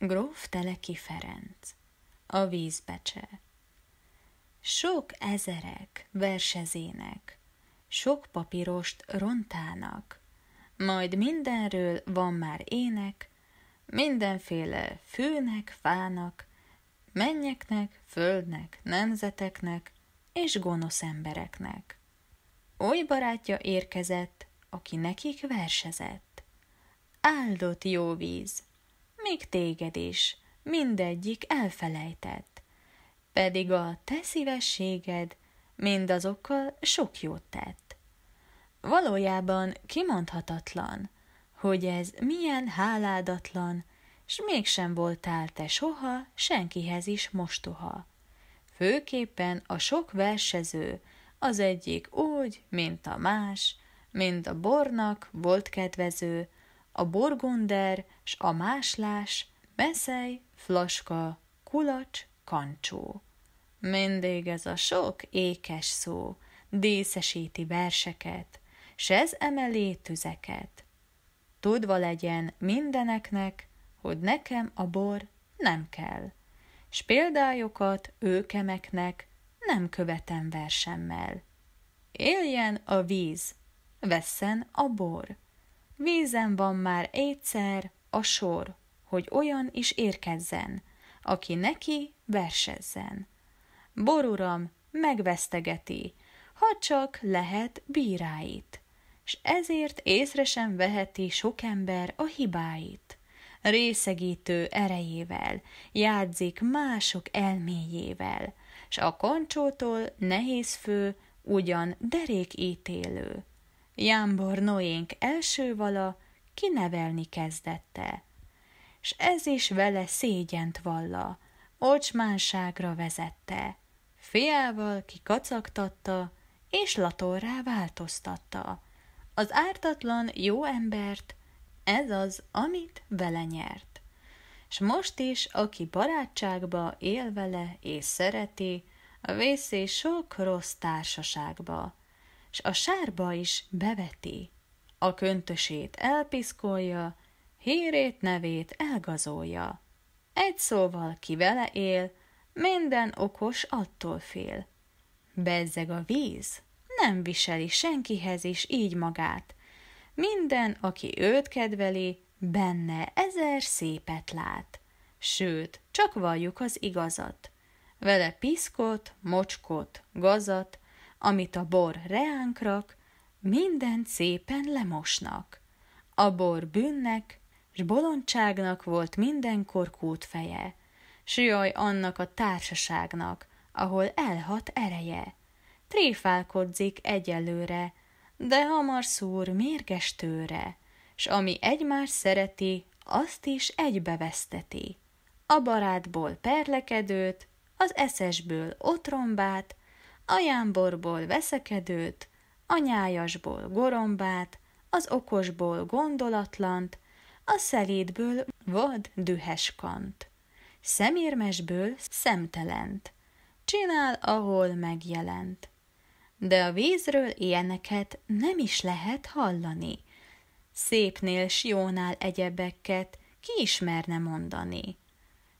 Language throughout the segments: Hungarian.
Gróf Teleki Ferenc, a vízbecse. Sok ezerek versezének, sok papírost rontának, majd mindenről van már ének, mindenféle fűnek, fának, mennyeknek, földnek, nemzeteknek és gonosz embereknek. Oly barátja érkezett, aki nekik versezett. Áldott jó víz! még téged is, mindegyik elfelejtett. Pedig a te szívességed mindazokkal sok jót tett. Valójában kimondhatatlan, hogy ez milyen háládatlan, s mégsem voltál te soha senkihez is mostoha. Főképpen a sok versező, az egyik úgy, mint a más, mint a bornak volt kedvező, a borgonder s a máslás, meszely, flaska, kulacs, kancsó. Mindig ez a sok ékes szó, díszesíti verseket, s ez emelé tüzeket. Tudva legyen mindeneknek, hogy nekem a bor nem kell, s példájokat őkemeknek nem követem versemmel. Éljen a víz, vessen a bor. Vízen van már egyszer a sor, hogy olyan is érkezzen, aki neki versezzen. Boruram megvesztegeti, ha csak lehet bíráit, s ezért észre sem veheti sok ember a hibáit. Részegítő erejével játszik mások elméjével, s a kancsótól nehéz fő, ugyan derék ítélő. Jámbor Noénk első vala kinevelni kezdette, s ez is vele szégyent valla, ocsmánságra vezette. Fiával kikacagtatta, és latorrá változtatta. Az ártatlan jó embert, ez az, amit vele nyert. S most is, aki barátságba él vele és szereti, vészé sok rossz társaságba – s a sárba is beveti. A köntösét elpiszkolja, hírét, nevét elgazolja. Egy szóval, ki vele él, minden okos attól fél. Bezzeg a víz, nem viseli senkihez is így magát. Minden, aki őt kedveli, benne ezer szépet lát. Sőt, csak valljuk az igazat. Vele piszkot, mocskot, gazat, amit a bor reánkrak, minden szépen lemosnak. A bor bűnnek, s bolondságnak volt minden korkút feje, s jaj annak a társaságnak, ahol elhat ereje. Tréfálkodzik egyelőre, de hamar szúr mérges tőre, s ami egymást szereti, azt is egybeveszteti. A barátból perlekedőt, az eszesből otrombát, ajánborból veszekedőt, a nyájasból gorombát, az okosból gondolatlant, a szelédből vad düheskant, szemérmesből szemtelent, csinál, ahol megjelent. De a vízről ilyeneket nem is lehet hallani. Szépnél, jónál egyebeket ki ismerne mondani.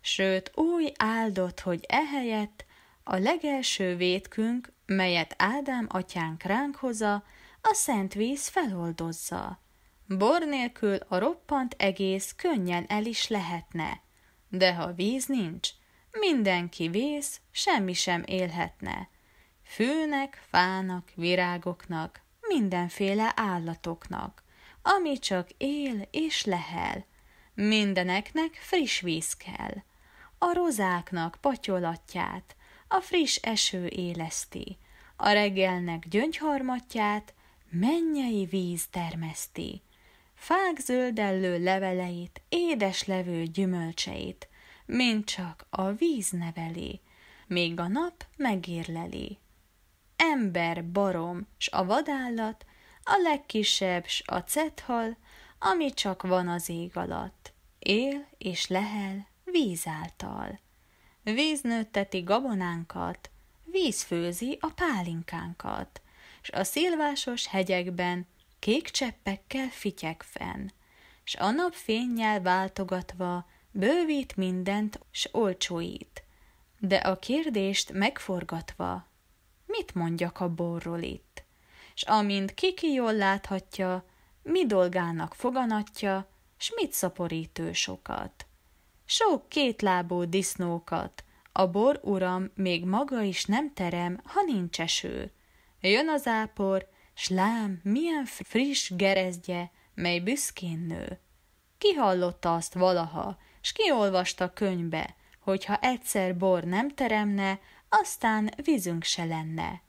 Sőt, új áldott, hogy ehelyett a legelső vétkünk, melyet Ádám atyánk ránk hozza, a szent víz feloldozza. Bor nélkül a roppant egész könnyen el is lehetne, de ha víz nincs, mindenki vész, semmi sem élhetne. Fűnek, fának, virágoknak, mindenféle állatoknak, ami csak él és lehel. Mindeneknek friss víz kell. A rozáknak patyolatját, a friss eső éleszti, a reggelnek gyöngyharmatját mennyei víz termeszti, fák zöldellő leveleit, édes levő gyümölcseit, mint csak a víz neveli, még a nap megérleli. Ember barom, s a vadállat, a legkisebb, s a cethal, ami csak van az ég alatt, él és lehel víz által nőtteti gabonánkat, víz főzi a pálinkánkat, s a szilvásos hegyekben kék cseppekkel fityek fenn, s a napfénnyel váltogatva bővít mindent, s olcsóít. De a kérdést megforgatva, mit mondjak a borról itt? S amint kiki jól láthatja, mi dolgának foganatja, s mit szaporítő sokat. Sok kétlábú disznókat. A bor uram még maga is nem terem, ha nincs eső. Jön az ápor, s lám, milyen friss gerezdje, mely büszkén nő. Ki hallotta azt valaha, s ki olvasta könyvbe, ha egyszer bor nem teremne, aztán vízünk se lenne.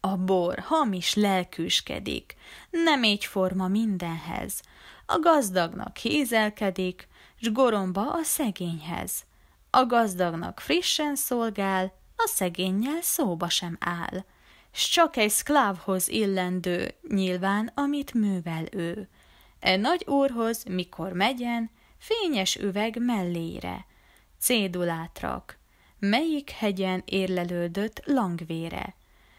A bor hamis lelkűskedik, nem egyforma mindenhez. A gazdagnak hízelkedik, s goromba a szegényhez. A gazdagnak frissen szolgál, a szegénnyel szóba sem áll. S csak egy szklávhoz illendő, nyilván, amit művel ő. E nagy úrhoz, mikor megyen, fényes üveg mellére, cédulát rak, melyik hegyen érlelődött langvére,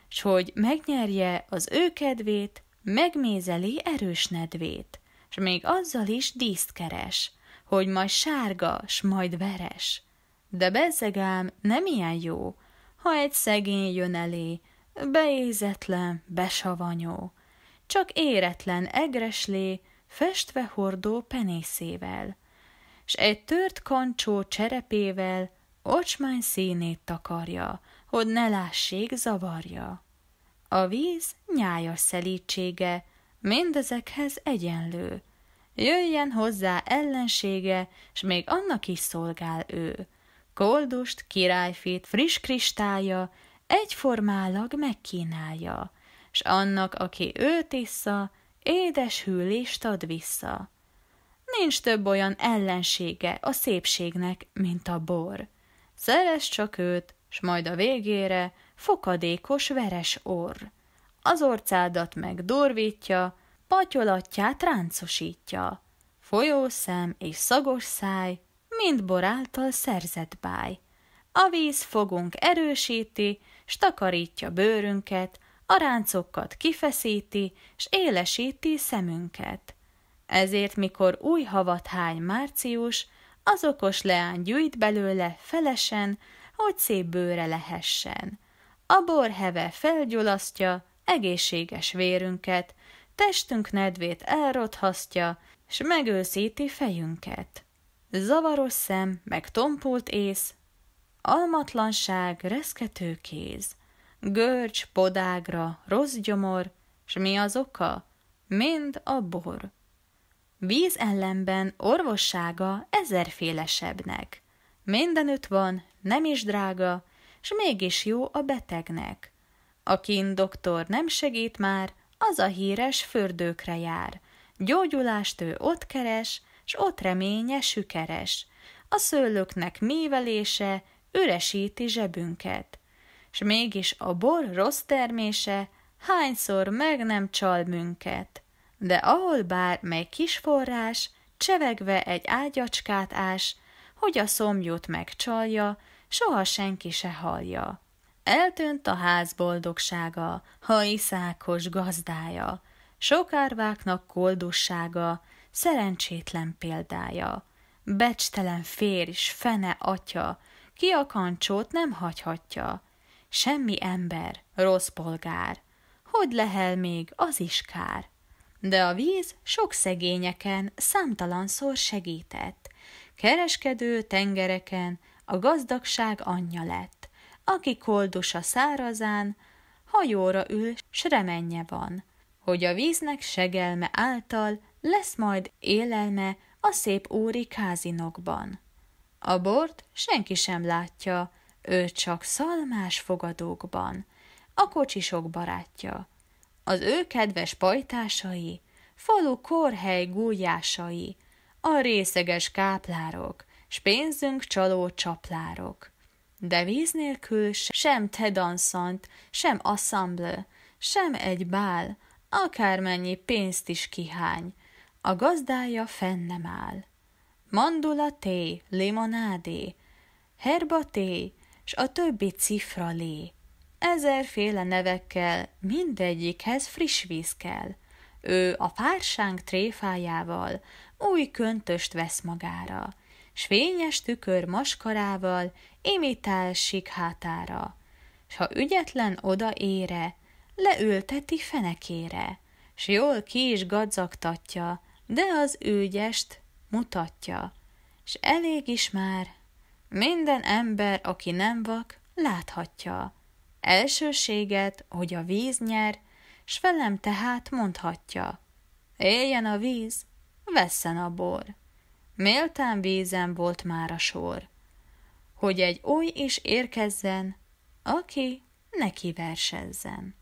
s hogy megnyerje az ő kedvét, megmézeli erős nedvét, s még azzal is díszt keres – hogy majd sárga, s majd veres. De bezegám nem ilyen jó, ha egy szegény jön elé, beézetlen, besavanyó, csak éretlen egreslé, festve hordó penészével, s egy tört kancsó cserepével ocsmány színét takarja, hogy ne lássék zavarja. A víz nyájas szelítsége, mindezekhez egyenlő, jöjjen hozzá ellensége, s még annak is szolgál ő. Koldust, királyfét, friss kristálya, egyformálag megkínálja, s annak, aki őt issza, édes hűlést ad vissza. Nincs több olyan ellensége a szépségnek, mint a bor. Szeres csak őt, s majd a végére, fokadékos veres orr. Az orcádat meg durvítja, patyolatját ráncosítja. Folyószem és szagos száj, mind boráltal szerzett báj. A víz fogunk erősíti, s takarítja bőrünket, a ráncokat kifeszíti, s élesíti szemünket. Ezért, mikor új havat hány március, az okos leány gyűjt belőle felesen, hogy szép bőre lehessen. A borheve felgyulasztja egészséges vérünket, testünk nedvét elrothasztja, s megőszíti fejünket. Zavaros szem, meg tompult ész, almatlanság, reszkető kéz, görcs, podágra, rossz gyomor, s mi az oka? Mind a bor. Víz ellenben orvossága ezerfélesebbnek. Mindenütt van, nem is drága, s mégis jó a betegnek. A kín doktor nem segít már, az a híres fürdőkre jár. Gyógyulást ő ott keres, s ott reménye sükeres. A szőlőknek mévelése üresíti zsebünket. S mégis a bor rossz termése hányszor meg nem csal minket. De ahol bár mely kis forrás, csevegve egy ágyacskát ás, hogy a szomjút megcsalja, soha senki se hallja. Eltűnt a ház boldogsága, ha iszákos gazdája, sokárváknak koldussága, szerencsétlen példája. Becstelen fér is fene atya, ki a kancsót nem hagyhatja. Semmi ember, rossz polgár, hogy lehel még, az is kár. De a víz sok szegényeken számtalanszor segített. Kereskedő tengereken a gazdagság anyja lett aki koldusa a szárazán, hajóra ül, s remenje van, hogy a víznek segelme által lesz majd élelme a szép úri kázinokban. A bort senki sem látja, ő csak szalmás fogadókban, a kocsisok barátja. Az ő kedves pajtásai, falu korhely gúlyásai, a részeges káplárok, s pénzünk csaló csaplárok. De víz nélkül sem te danszant, sem assemble, sem egy bál, akármennyi pénzt is kihány, a gazdája fenn nem áll. Mandula té, limonádé, herba té, s a többi cifra lé. Ezerféle nevekkel, mindegyikhez friss víz kell. Ő a fársánk tréfájával új köntöst vesz magára, s fényes tükör maskarával imitál hátára, s ha ügyetlen odaére, leülteti fenekére, s jól ki is gadzaktatja, de az ügyest mutatja, s elég is már, minden ember, aki nem vak, láthatja. Elsőséget, hogy a víz nyer, s velem tehát mondhatja. Éljen a víz, vesszen a bor méltán vízen volt már a sor, hogy egy új is érkezzen, aki neki versezzen.